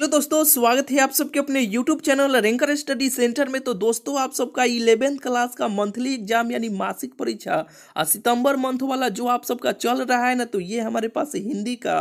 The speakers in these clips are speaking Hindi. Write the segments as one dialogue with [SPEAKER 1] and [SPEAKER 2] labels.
[SPEAKER 1] हेलो दोस्तों स्वागत है आप सबके अपने YouTube channel Ranker study centre में तो दोस्तों आप सबका इलेवेंथ क्लास का मंथली एग्जाम यानी मासिक परीक्षा सितंबर मंथ वाला जो आप सबका चल रहा है ना तो ये हमारे पास हिंदी का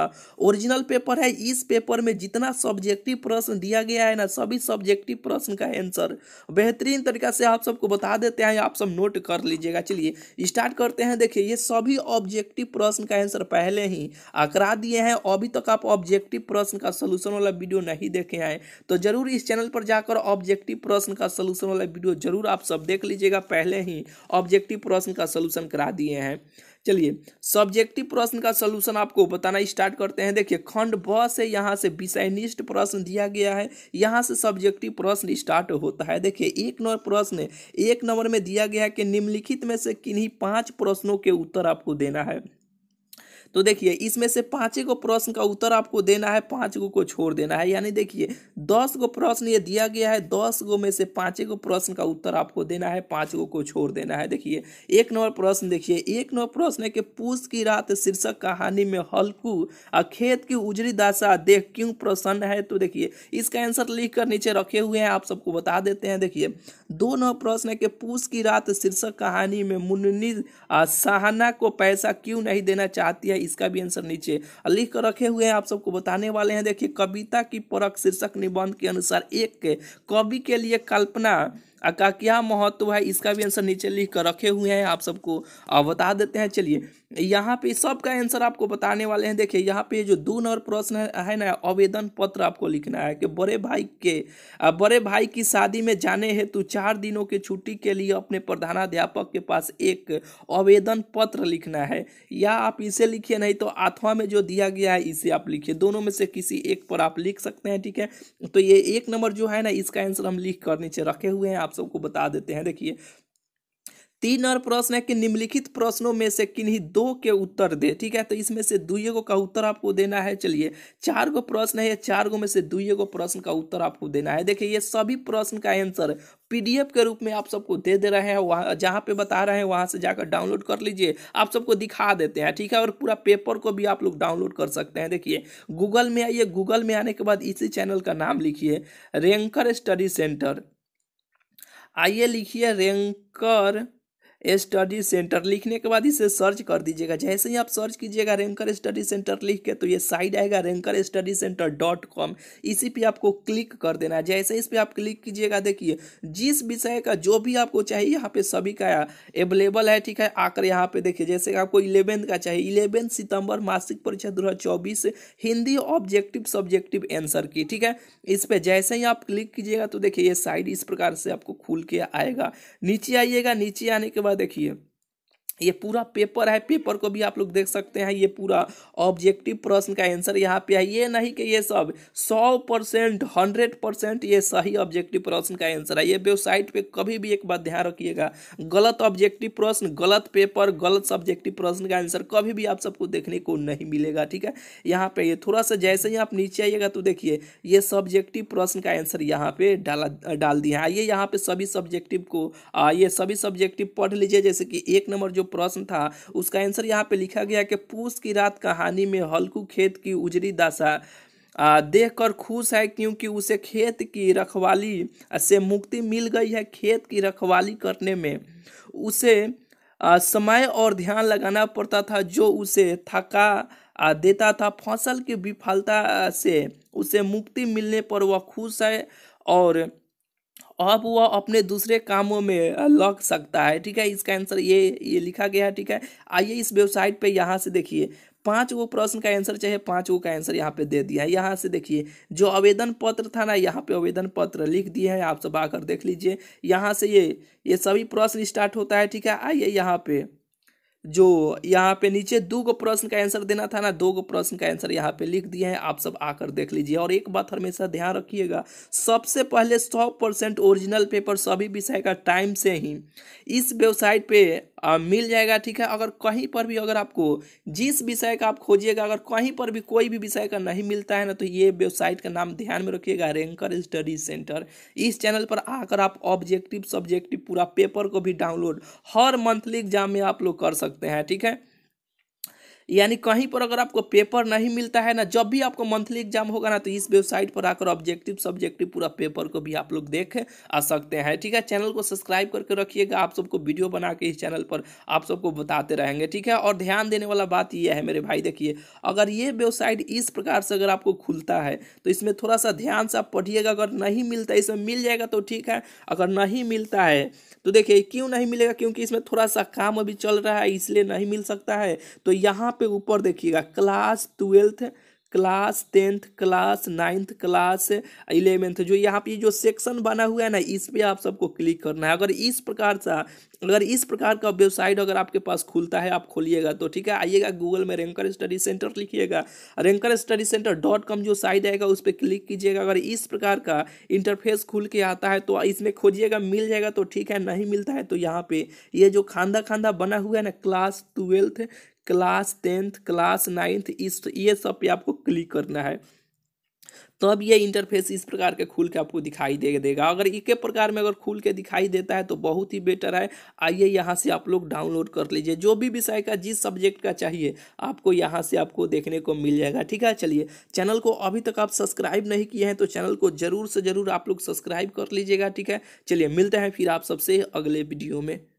[SPEAKER 1] ओरिजिनल पेपर है इस पेपर में जितना सब्जेक्टिव प्रश्न दिया गया है ना सभी सब्जेक्टिव प्रश्न का आंसर बेहतरीन तरीका से आप सबको बता देते हैं आप सब नोट कर लीजिएगा चलिए स्टार्ट करते हैं देखिए ये सभी ऑब्जेक्टिव प्रश्न का आंसर पहले ही आकरा दिए हैं अभी तक आप ऑब्जेक्टिव प्रश्न का सोल्यूशन वाला वीडियो नहीं देखे हैं तो जरूर इस चैनल पर जाकर ऑब्जेक्टिव प्रश्न का सलूशन वाला वीडियो जरूर आप सब देख लीजिएगा पहले ही ऑब्जेक्टिव प्रश्न का सलूशन करा दिए हैं चलिए सब्जेक्टिव प्रश्न का सलूशन आपको बताना स्टार्ट करते हैं देखिए खंड ब से यहाँ से विषयनिष्ठ प्रश्न दिया गया है यहाँ से सब्जेक्टिव प्रश्न स्टार्ट होता है देखिए एक नंबर प्रश्न एक नंबर में दिया गया है कि निम्नलिखित में से किन्हीं पांच प्रश्नों के उत्तर आपको देना है तो देखिए इसमें से पांचे को प्रश्न का उत्तर आपको देना है पांच गो को छोड़ देना है यानी देखिए दस गो प्रश्न ये दिया गया है दस गो में से पांचे को प्रश्न का उत्तर आपको देना है पांच गो को छोड़ देना है देखिए एक नंबर प्रश्न देखिए एक नंबर प्रश्न है कि पूछ की रात शीर्षक कहानी में हल्कू और खेत की उजरी दासा देख क्यों प्रसन्न है तो देखिए इसका आंसर लिख कर नीचे रखे हुए हैं आप सबको बता देते हैं देखिए दो नंबर प्रश्न है कि पूछ की रात शीर्षक कहानी में मुन्नी सहना को पैसा क्यों नहीं देना चाहती है है इसका भी आंसर नीचे लिख कर रखे हुए हैं आप सबको बताने वाले हैं देखिए कविता की परख शीर्षक निबंध के अनुसार एक कवि के लिए कल्पना का क्या महत्व है इसका भी आंसर नीचे लिख कर रखे हुए हैं आप सबको बता देते हैं चलिए यहाँ पे सबका आंसर आपको बताने वाले हैं देखिए यहाँ पे जो दो नंबर प्रश्न है ना आवेदन पत्र आपको लिखना है कि बड़े भाई के बड़े भाई की शादी में जाने हेतु चार दिनों की छुट्टी के लिए अपने प्रधानाध्यापक के पास एक आवेदन पत्र लिखना है या आप इसे लिखिए नहीं तो आत्मा में जो दिया गया है इसे आप लिखिए दोनों में से किसी एक पर आप लिख सकते हैं ठीक है तो ये एक नंबर जो है ना इसका आंसर हम लिख कर नीचे रखे हुए हैं आप सबको बता देते हैं देखिए तीन और प्रश्न है कि निम्नलिखित प्रश्नों में से किन्हीं दो के उत्तर दे ठीक है तो इसमें से गो का उत्तर आपको देना है चलिए चार गो प्रश्न है चार गो में से गो प्रश्न का उत्तर आपको देना है देखिए ये सभी प्रश्न का आंसर पीडीएफ के रूप में आप सबको दे दे रहे हैं वहाँ जहाँ पे बता रहे हैं वहाँ से जाकर डाउनलोड कर लीजिए आप सबको दिखा देते हैं ठीक है और पूरा पेपर को भी आप लोग डाउनलोड कर सकते हैं देखिए गूगल में आइए गूगल में आने के बाद इसी चैनल का नाम लिखिए Ranker study centre ahí elegía rencor study centre लिखने के बाद इसे सर्च कर दीजिएगा जैसे ही आप सर्च कीजिएगा रैंकर स्टडी सेंटर लिख के तो ये साइट आएगा Ranker study centre dot com इसी पे आपको क्लिक कर देना है जैसे इस पर आप क्लिक कीजिएगा देखिए जिस विषय का जो भी आपको चाहिए यहाँ पे सभी का अवेलेबल है ठीक है आकर यहाँ पे देखिए जैसे आपको इलेवेंथ का चाहिए इलेवेंथ सितंबर मासिक परीक्षा दो हिंदी ऑब्जेक्टिव सब्जेक्टिव एंसर की ठीक है इस पर जैसे ही आप क्लिक कीजिएगा तो देखिए ये साइड इस प्रकार से आपको खुल के आएगा नीचे आइएगा नीचे आने के बाद देखिए ये पूरा पेपर है पेपर को भी आप लोग देख सकते हैं ये पूरा ऑब्जेक्टिव प्रश्न का आंसर यहाँ पे है ये नहीं कि ये सब सौ परसेंट हंड्रेड परसेंट ये सही ऑब्जेक्टिव प्रश्न का आंसर है ये वेबसाइट पे कभी भी एक बात ध्यान रखिएगा गलत ऑब्जेक्टिव प्रश्न गलत पेपर गलत सब्जेक्टिव प्रश्न का आंसर कभी भी आप सबको देखने को नहीं मिलेगा ठीक है यहाँ पे ये थोड़ा सा जैसे ही आप नीचे आइएगा तो देखिए ये सब्जेक्टिव प्रश्न का आंसर यहाँ पे डाला डाल दिया है आइए यहाँ पे सभी सब्जेक्टिव को ये सभी सब्जेक्टिव पढ़ लीजिए जैसे कि एक नंबर जो प्रश्न था उसका आंसर यहाँ पे लिखा गया कि पूस की रात कहानी में हल्कू खेत की उजरी दशा देख कर खुश है क्योंकि उसे खेत की रखवाली से मुक्ति मिल गई है खेत की रखवाली करने में उसे समय और ध्यान लगाना पड़ता था जो उसे थका देता था फसल की विफलता से उसे मुक्ति मिलने पर वह खुश है और अब वह अपने दूसरे कामों में लग सकता है ठीक है इसका आंसर ये ये लिखा गया है ठीक है आइए इस वेबसाइट पे यहाँ से देखिए पाँच वो प्रश्न का आंसर चाहिए पाँच वो का आंसर यहाँ पे दे दिया है यहाँ से देखिए जो आवेदन पत्र था ना यहाँ पे आवेदन पत्र लिख दिए हैं आप सब आकर देख लीजिए यहाँ से ये ये सभी प्रश्न स्टार्ट होता है ठीक है आइए यहाँ पे जो यहाँ पे नीचे दो गो प्रश्न का आंसर देना था ना दो गो प्रश्न का आंसर यहाँ पे लिख दिए हैं आप सब आकर देख लीजिए और एक बात हमेशा ध्यान रखिएगा सबसे पहले सौ परसेंट ओरिजिनल पेपर सभी विषय का टाइम से ही इस वेबसाइट पे आ, मिल जाएगा ठीक है अगर कहीं पर भी अगर आपको जिस विषय का आप खोजिएगा अगर कहीं पर भी कोई भी विषय का नहीं मिलता है ना तो ये वेबसाइट का नाम ध्यान में रखिएगा रेंकर स्टडी सेंटर इस चैनल पर आकर आप ऑब्जेक्टिव सब्जेक्टिव पूरा पेपर को भी डाउनलोड हर मंथली एग्जाम में आप लोग कर सकते हैं ठीक है यानी कहीं पर अगर आपको पेपर नहीं मिलता है ना जब भी आपको मंथली एग्जाम होगा ना तो इस वेबसाइट पर आकर ऑब्जेक्टिव सब्जेक्टिव पूरा पेपर को भी आप लोग देख आ सकते हैं ठीक है चैनल को सब्सक्राइब करके रखिएगा आप सबको वीडियो बना के इस चैनल पर आप सबको बताते रहेंगे ठीक है और ध्यान देने वाला बात यह है मेरे भाई देखिए अगर ये वेबसाइट इस प्रकार से अगर आपको खुलता है तो इसमें थोड़ा सा ध्यान से आप पढ़िएगा अगर नहीं मिलता इसमें मिल जाएगा तो ठीक है अगर नहीं मिलता है तो देखिए क्यों नहीं मिलेगा क्योंकि इसमें थोड़ा सा काम अभी चल रहा है इसलिए नहीं मिल सकता है तो यहाँ पे ऊपर देखिएगा class twelfth class tenth class ninth class eleventh जो यहाँ पे जो सेक्शन बना हुआ है ना इस पे आप सबको क्लिक करना है अगर इस प्रकार सा अगर इस प्रकार का वेबसाइट अगर आपके पास खुलता है आप खोलिएगा तो ठीक है आइएगा गूगल में रेंकर स्टडी सेंटर लिखिएगा Ranker study centre dot com जो साइट आएगा उस पर क्लिक कीजिएगा अगर इस प्रकार का इंटरफेस खुल के आता है तो इसमें खोजिएगा मिल जाएगा तो ठीक है नहीं मिलता है तो यहाँ पे ये यह जो खांदा खांदा बना हुआ है ना class twelfth class tenth class ninth इस तो ये सब पे आपको क्लिक करना है तब ये इंटरफेस इस प्रकार के खुल के आपको दिखाई दे देगा अगर एक प्रकार में अगर खुल के दिखाई देता है तो बहुत ही बेटर है आइए यहाँ से आप लोग डाउनलोड कर लीजिए जो भी विषय का जिस सब्जेक्ट का चाहिए आपको यहाँ से आपको देखने को मिल जाएगा ठीक है चलिए चैनल को अभी तक आप सब्सक्राइब नहीं किए हैं तो चैनल को ज़रूर से ज़रूर आप लोग सब्सक्राइब कर लीजिएगा ठीक है चलिए मिलते हैं फिर आप सबसे अगले वीडियो में